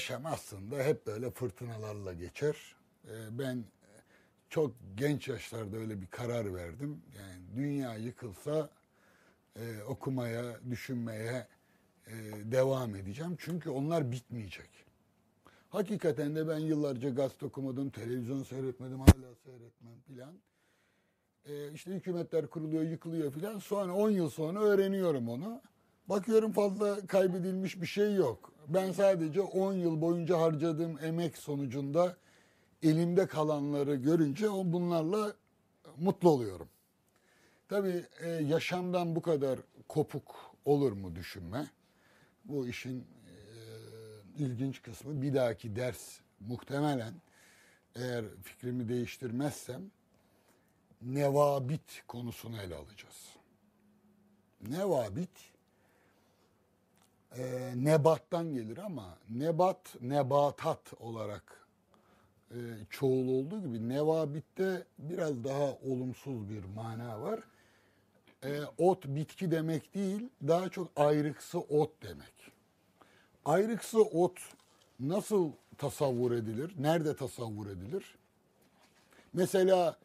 yaşam aslında hep böyle fırtınalarla geçer. Ee, ben çok genç yaşlarda öyle bir karar verdim. Yani dünya yıkılsa e, okumaya, düşünmeye e, devam edeceğim. Çünkü onlar bitmeyecek. Hakikaten de ben yıllarca gazete okumadım, televizyon seyretmedim, hala seyretmem filan. E, işte hükümetler kuruluyor, yıkılıyor filan. Sonra 10 yıl sonra öğreniyorum onu. Bakıyorum fazla kaybedilmiş bir şey yok. Ben sadece 10 yıl boyunca harcadığım emek sonucunda elimde kalanları görünce bunlarla mutlu oluyorum. Tabii e, yaşamdan bu kadar kopuk olur mu düşünme. Bu işin e, ilginç kısmı bir dahaki ders muhtemelen eğer fikrimi değiştirmezsem nevabit konusunu ele alacağız. Nevabit e, nebattan gelir ama nebat nebatat olarak e, çoğul olduğu gibi nevabitte biraz daha olumsuz bir mana var. E, ot bitki demek değil daha çok ayrıksı ot demek. Ayrıksı ot nasıl tasavvur edilir? Nerede tasavvur edilir? Mesela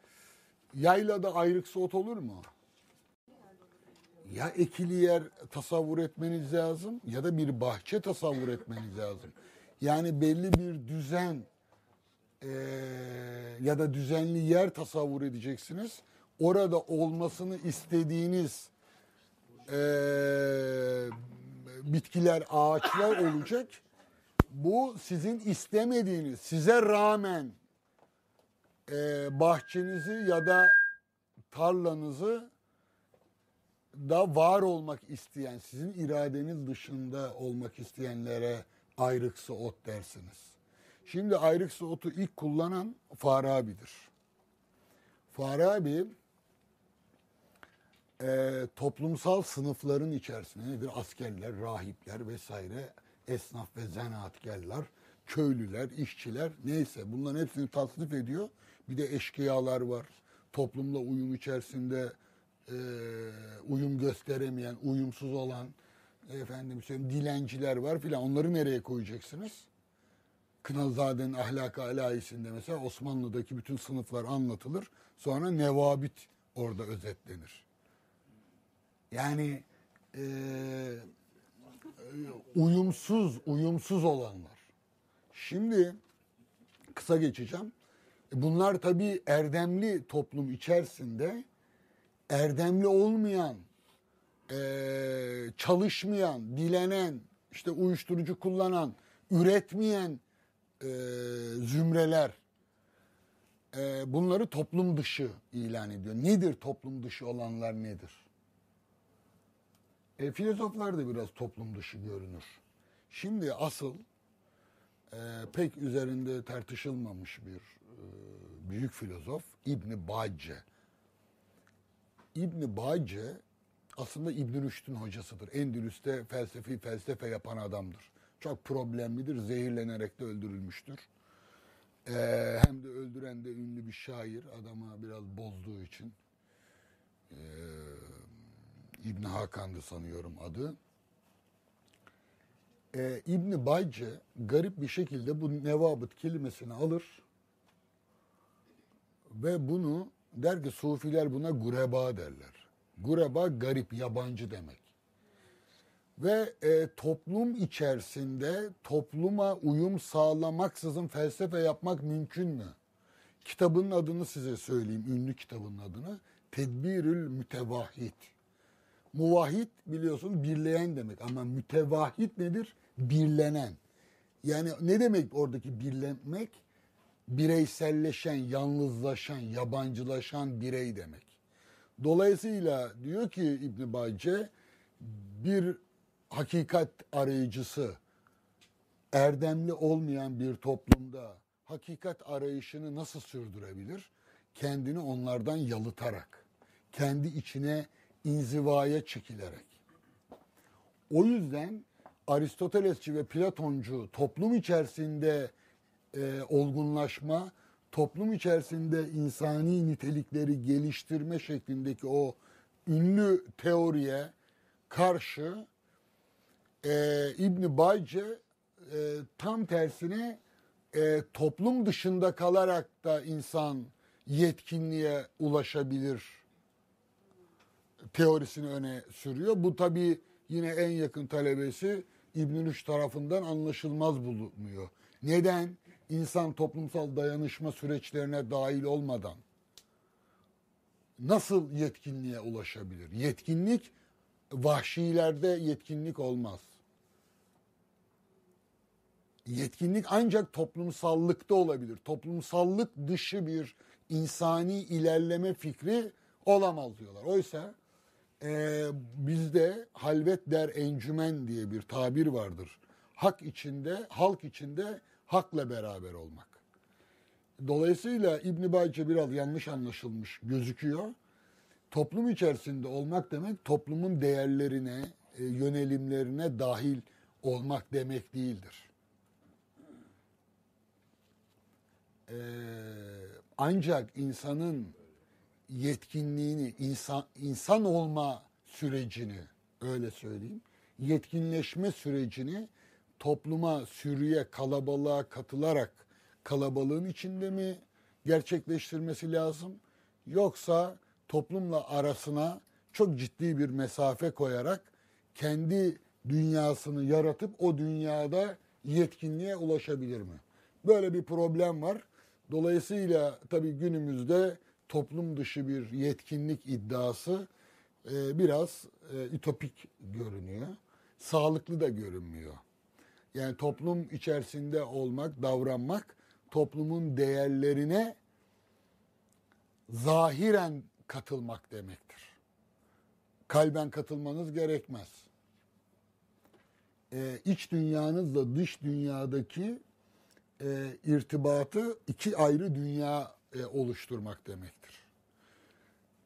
yaylada ayrıksı ot olur mu? ya ekili yer tasavvur etmeniz lazım ya da bir bahçe tasavvur etmeniz lazım. Yani belli bir düzen e, ya da düzenli yer tasavvur edeceksiniz. Orada olmasını istediğiniz e, bitkiler, ağaçlar olacak. Bu sizin istemediğiniz, size rağmen e, bahçenizi ya da tarlanızı da var olmak isteyen, sizin iradeniz dışında olmak isteyenlere ayrıksı ot dersiniz. Şimdi ayrıksı otu ilk kullanan Farabi'dir. Farabi e, toplumsal sınıfların içerisinde nedir? Askerler, rahipler vesaire, esnaf ve zanaatkarlar, köylüler, işçiler neyse bunların hepsini tasnif ediyor. Bir de eşkıyalar var. Toplumla uyum içerisinde e, uyum gösteremeyen, uyumsuz olan efendim söyleyeyim dilenciler var filan. Onları nereye koyacaksınız? Kınalzade'nin ahlak-ı alayisinde mesela Osmanlı'daki bütün sınıflar anlatılır. Sonra nevabit orada özetlenir. Yani e, uyumsuz, uyumsuz olanlar. Şimdi kısa geçeceğim. Bunlar tabii erdemli toplum içerisinde erdemli olmayan, e, çalışmayan, dilenen, işte uyuşturucu kullanan, üretmeyen e, zümreler e, bunları toplum dışı ilan ediyor. Nedir toplum dışı olanlar nedir? E, filozoflar da biraz toplum dışı görünür. Şimdi asıl e, pek üzerinde tartışılmamış bir e, büyük filozof İbni Bacce. İbn Bace aslında İbn Rüşd'ün hocasıdır. Endülüs'te felsefi felsefe yapan adamdır. Çok problemlidir. Zehirlenerek de öldürülmüştür. Ee, hem de öldüren de ünlü bir şair adama biraz bozduğu için. Ee, İbn Hakan'dı sanıyorum adı. Ee, İbn Bayce garip bir şekilde bu nevabıt kelimesini alır ve bunu Der ki sufiler buna gureba derler. Gureba garip, yabancı demek. Ve e, toplum içerisinde topluma uyum sağlamaksızın felsefe yapmak mümkün mü? Kitabın adını size söyleyeyim, ünlü kitabın adını. Tedbirül Mütevahhid. Muvahhid biliyorsun birleyen demek ama mütevahhid nedir? Birlenen. Yani ne demek oradaki birlenmek? bireyselleşen, yalnızlaşan, yabancılaşan birey demek. Dolayısıyla diyor ki İbn Bace bir hakikat arayıcısı erdemli olmayan bir toplumda hakikat arayışını nasıl sürdürebilir? Kendini onlardan yalıtarak, kendi içine inzivaya çekilerek. O yüzden Aristotelesçi ve Platoncu toplum içerisinde e, olgunlaşma, toplum içerisinde insani nitelikleri geliştirme şeklindeki o ünlü teoriye karşı e, İbn Bayce e, tam tersine e, toplum dışında kalarak da insan yetkinliğe ulaşabilir teorisini öne sürüyor. Bu tabi yine en yakın talebesi İbn Rüş tarafından anlaşılmaz bulunuyor. Neden? insan toplumsal dayanışma süreçlerine dahil olmadan nasıl yetkinliğe ulaşabilir? Yetkinlik vahşilerde yetkinlik olmaz. Yetkinlik ancak toplumsallıkta olabilir. Toplumsallık dışı bir insani ilerleme fikri olamaz diyorlar. Oysa e, bizde halvet der encümen diye bir tabir vardır. Hak içinde, halk içinde hakla beraber olmak. Dolayısıyla İbn-i Bayce biraz yanlış anlaşılmış gözüküyor. Toplum içerisinde olmak demek toplumun değerlerine, e, yönelimlerine dahil olmak demek değildir. Ee, ancak insanın yetkinliğini, insan, insan olma sürecini öyle söyleyeyim, yetkinleşme sürecini topluma, sürüye, kalabalığa katılarak kalabalığın içinde mi gerçekleştirmesi lazım? Yoksa toplumla arasına çok ciddi bir mesafe koyarak kendi dünyasını yaratıp o dünyada yetkinliğe ulaşabilir mi? Böyle bir problem var. Dolayısıyla tabii günümüzde toplum dışı bir yetkinlik iddiası e, biraz e, ütopik görünüyor. Sağlıklı da görünmüyor. Yani toplum içerisinde olmak, davranmak toplumun değerlerine zahiren katılmak demektir. Kalben katılmanız gerekmez. Ee, iç dünyanızla dış dünyadaki e, irtibatı iki ayrı dünya e, oluşturmak demektir.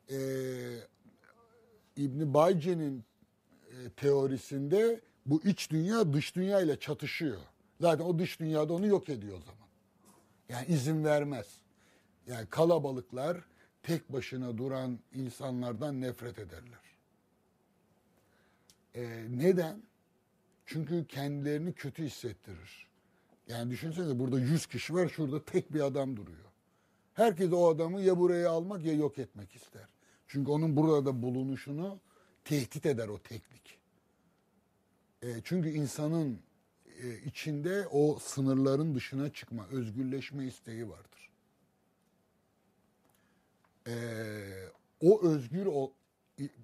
Ee, İbni Bayce'nin e, teorisinde bu iç dünya dış dünya ile çatışıyor. Zaten o dış dünyada onu yok ediyor o zaman. Yani izin vermez. Yani kalabalıklar tek başına duran insanlardan nefret ederler. Ee, neden? Çünkü kendilerini kötü hissettirir. Yani düşünsenize burada 100 kişi var şurada tek bir adam duruyor. Herkes o adamı ya buraya almak ya yok etmek ister. Çünkü onun burada bulunuşunu tehdit eder o teknik. E, çünkü insanın e, içinde o sınırların dışına çıkma, özgürleşme isteği vardır. E, o özgür o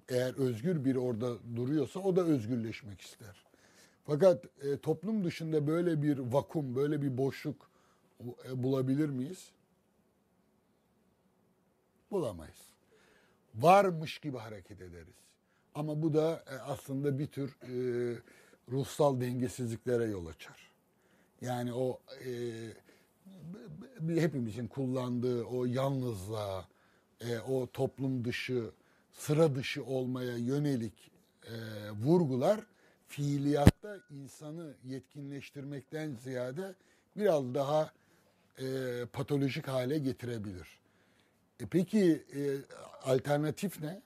eğer özgür bir orada duruyorsa o da özgürleşmek ister. Fakat e, toplum dışında böyle bir vakum, böyle bir boşluk e, bulabilir miyiz? Bulamayız. Varmış gibi hareket ederiz. Ama bu da e, aslında bir tür e, ruhsal dengesizliklere yol açar. Yani o e, hepimizin kullandığı o yalnızlığa, e, o toplum dışı, sıra dışı olmaya yönelik e, vurgular fiiliyatta insanı yetkinleştirmekten ziyade biraz daha e, patolojik hale getirebilir. E peki e, alternatif ne?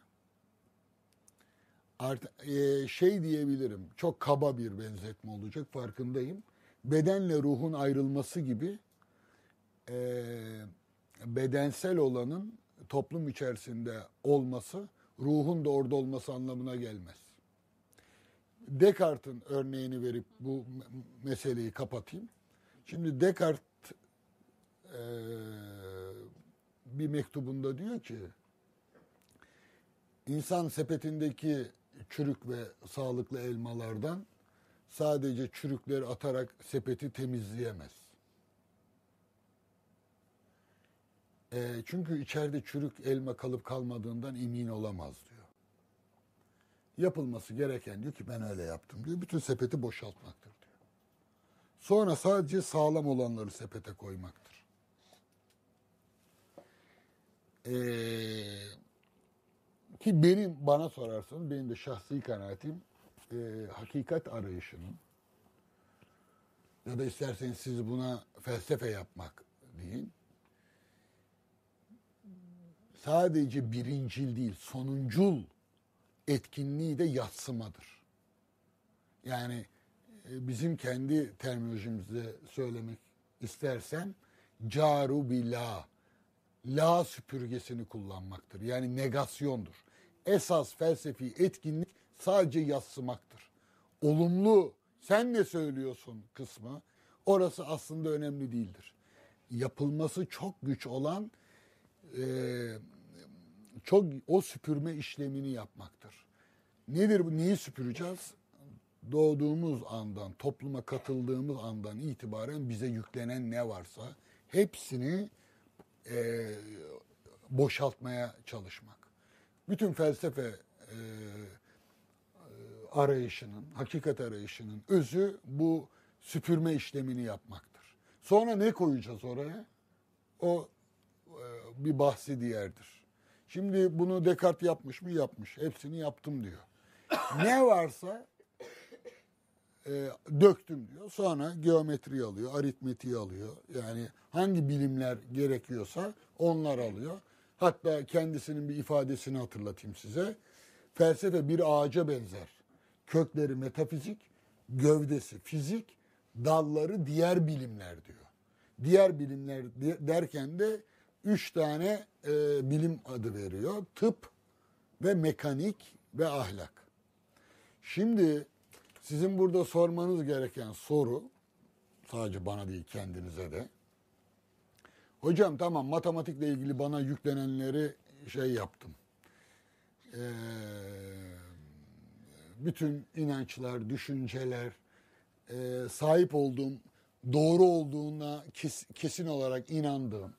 Art, e, şey diyebilirim, çok kaba bir benzetme olacak farkındayım. Bedenle ruhun ayrılması gibi e, bedensel olanın toplum içerisinde olması, ruhun da orada olması anlamına gelmez. Descartes'in örneğini verip bu meseleyi kapatayım. Şimdi Descartes e, bir mektubunda diyor ki, insan sepetindeki çürük ve sağlıklı elmalardan sadece çürükleri atarak sepeti temizleyemez. E, çünkü içeride çürük elma kalıp kalmadığından emin olamaz diyor. Yapılması gereken diyor ki ben öyle yaptım diyor. Bütün sepeti boşaltmaktır diyor. Sonra sadece sağlam olanları sepete koymaktır. Eee ki benim bana sorarsanız benim de şahsi kanaatim e, hakikat arayışının ya da isterseniz siz buna felsefe yapmak deyin. Sadece birincil değil sonuncul etkinliği de yatsımadır. Yani e, bizim kendi terminolojimizde söylemek istersem caru bila la süpürgesini kullanmaktır. Yani negasyondur esas felsefi etkinlik sadece yassımaktır. Olumlu sen ne söylüyorsun kısmı orası aslında önemli değildir. Yapılması çok güç olan e, çok o süpürme işlemini yapmaktır. Nedir bu? Neyi süpüreceğiz? Doğduğumuz andan, topluma katıldığımız andan itibaren bize yüklenen ne varsa hepsini e, boşaltmaya çalışmak bütün felsefe e, e, arayışının, hakikat arayışının özü bu süpürme işlemini yapmaktır. Sonra ne koyacağız oraya? O e, bir bahsi diğerdir. Şimdi bunu Descartes yapmış mı? Yapmış. Hepsini yaptım diyor. Ne varsa e, döktüm diyor. Sonra geometri alıyor, aritmetiği alıyor. Yani hangi bilimler gerekiyorsa onlar alıyor. Hatta kendisinin bir ifadesini hatırlatayım size. Felsefe bir ağaca benzer. Kökleri metafizik, gövdesi fizik, dalları diğer bilimler diyor. Diğer bilimler derken de üç tane e, bilim adı veriyor. Tıp ve mekanik ve ahlak. Şimdi sizin burada sormanız gereken soru sadece bana değil kendinize de Hocam tamam matematikle ilgili bana yüklenenleri şey yaptım. Ee, bütün inançlar, düşünceler, e, sahip olduğum, doğru olduğuna kes, kesin olarak inandığım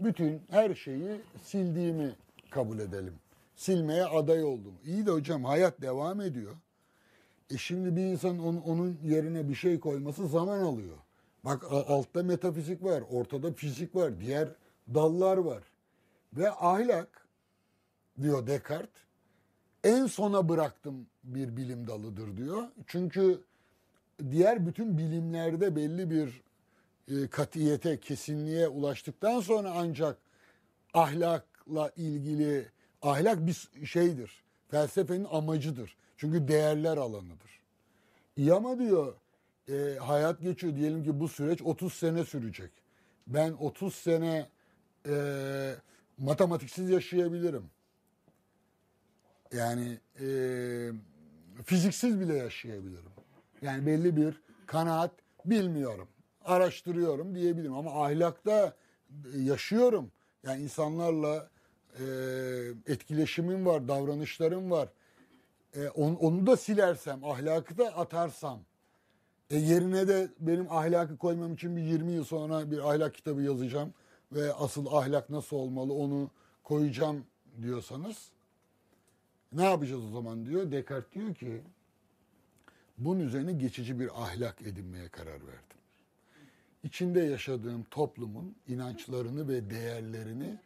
bütün her şeyi sildiğimi kabul edelim. Silmeye aday oldum. İyi de hocam hayat devam ediyor. E şimdi bir insan onun yerine bir şey koyması zaman alıyor. Bak altta metafizik var, ortada fizik var, diğer dallar var. Ve ahlak diyor Descartes en sona bıraktım bir bilim dalıdır diyor. Çünkü diğer bütün bilimlerde belli bir e, katiyete, kesinliğe ulaştıktan sonra ancak ahlakla ilgili ahlak bir şeydir. Felsefenin amacıdır. Çünkü değerler alanıdır. İyi ama diyor e, hayat geçiyor. Diyelim ki bu süreç 30 sene sürecek. Ben 30 sene e, matematiksiz yaşayabilirim. Yani e, fiziksiz bile yaşayabilirim. Yani belli bir kanaat bilmiyorum. Araştırıyorum diyebilirim ama ahlakta e, yaşıyorum. Yani insanlarla e, etkileşimim var, davranışlarım var. E, on, onu da silersem, ahlakı da atarsam e yerine de benim ahlakı koymam için bir 20 yıl sonra bir ahlak kitabı yazacağım ve asıl ahlak nasıl olmalı onu koyacağım diyorsanız ne yapacağız o zaman diyor. Descartes diyor ki bunun üzerine geçici bir ahlak edinmeye karar verdim. İçinde yaşadığım toplumun inançlarını ve değerlerini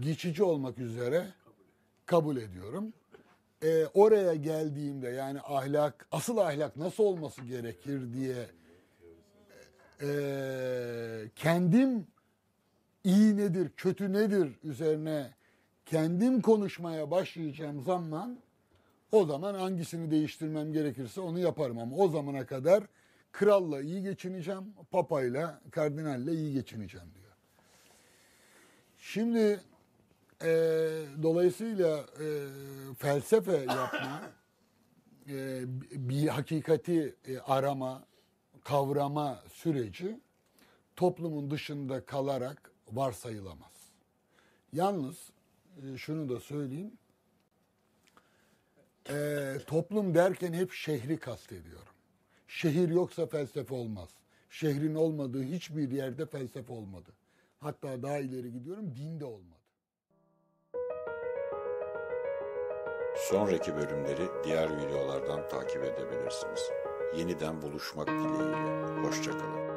geçici olmak üzere kabul ediyorum e, oraya geldiğimde yani ahlak, asıl ahlak nasıl olması gerekir diye e, kendim iyi nedir, kötü nedir üzerine kendim konuşmaya başlayacağım zaman o zaman hangisini değiştirmem gerekirse onu yaparım ama o zamana kadar kralla iyi geçineceğim, papayla, kardinalle iyi geçineceğim diyor. Şimdi e, dolayısıyla e, felsefe yapma, e, bir hakikati e, arama, kavrama süreci toplumun dışında kalarak varsayılamaz. Yalnız e, şunu da söyleyeyim. E, toplum derken hep şehri kastediyorum. Şehir yoksa felsefe olmaz. Şehrin olmadığı hiçbir yerde felsefe olmadı. Hatta daha ileri gidiyorum din de olmadı. Sonraki bölümleri diğer videolardan takip edebilirsiniz. Yeniden buluşmak dileğiyle. Hoşçakalın.